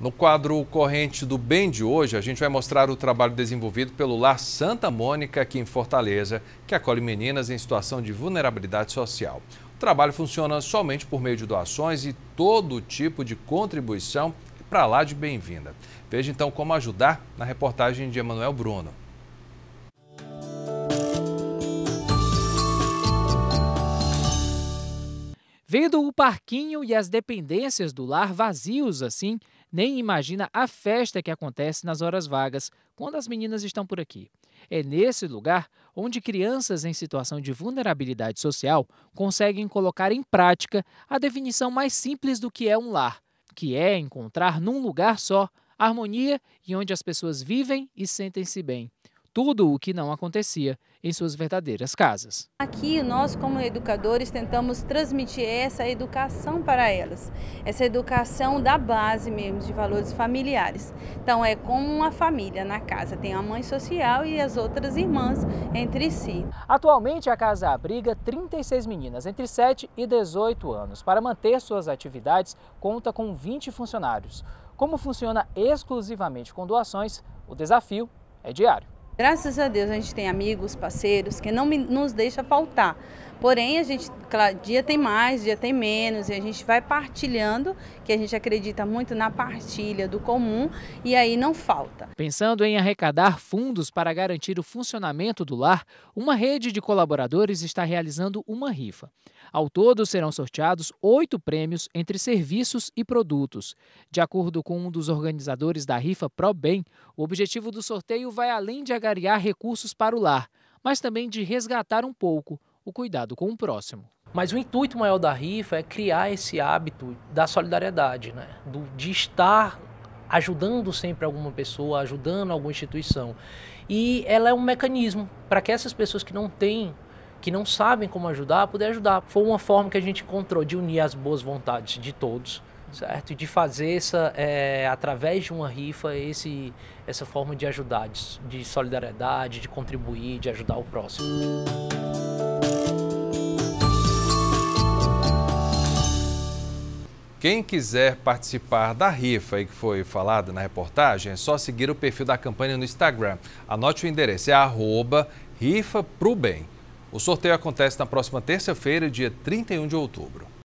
No quadro Corrente do Bem de hoje, a gente vai mostrar o trabalho desenvolvido pelo Lar Santa Mônica, aqui em Fortaleza, que acolhe meninas em situação de vulnerabilidade social. O trabalho funciona somente por meio de doações e todo tipo de contribuição para lá de bem-vinda. Veja então como ajudar na reportagem de Emanuel Bruno. Vendo o parquinho e as dependências do lar vazios assim, nem imagina a festa que acontece nas horas vagas, quando as meninas estão por aqui. É nesse lugar onde crianças em situação de vulnerabilidade social conseguem colocar em prática a definição mais simples do que é um lar, que é encontrar num lugar só harmonia e onde as pessoas vivem e sentem-se bem tudo o que não acontecia em suas verdadeiras casas. Aqui nós, como educadores, tentamos transmitir essa educação para elas, essa educação da base mesmo, de valores familiares. Então é como uma família na casa, tem a mãe social e as outras irmãs entre si. Atualmente a casa abriga 36 meninas entre 7 e 18 anos. Para manter suas atividades, conta com 20 funcionários. Como funciona exclusivamente com doações, o desafio é diário. Graças a Deus a gente tem amigos, parceiros que não me, nos deixa faltar. Porém, a gente, claro, dia tem mais, dia tem menos, e a gente vai partilhando, que a gente acredita muito na partilha do comum, e aí não falta. Pensando em arrecadar fundos para garantir o funcionamento do lar, uma rede de colaboradores está realizando uma rifa. Ao todo, serão sorteados oito prêmios entre serviços e produtos. De acordo com um dos organizadores da rifa ProBem, o objetivo do sorteio vai além de agariar recursos para o lar, mas também de resgatar um pouco o cuidado com o próximo. Mas o intuito maior da rifa é criar esse hábito da solidariedade, né? Do, de estar ajudando sempre alguma pessoa, ajudando alguma instituição. E ela é um mecanismo para que essas pessoas que não têm, que não sabem como ajudar, poder ajudar. Foi uma forma que a gente encontrou de unir as boas vontades de todos, certo? E de fazer essa, é, através de uma rifa, esse, essa forma de ajudar, de, de solidariedade, de contribuir, de ajudar o próximo. Quem quiser participar da rifa que foi falada na reportagem, é só seguir o perfil da campanha no Instagram. Anote o endereço, é arroba rifa pro bem. O sorteio acontece na próxima terça-feira, dia 31 de outubro.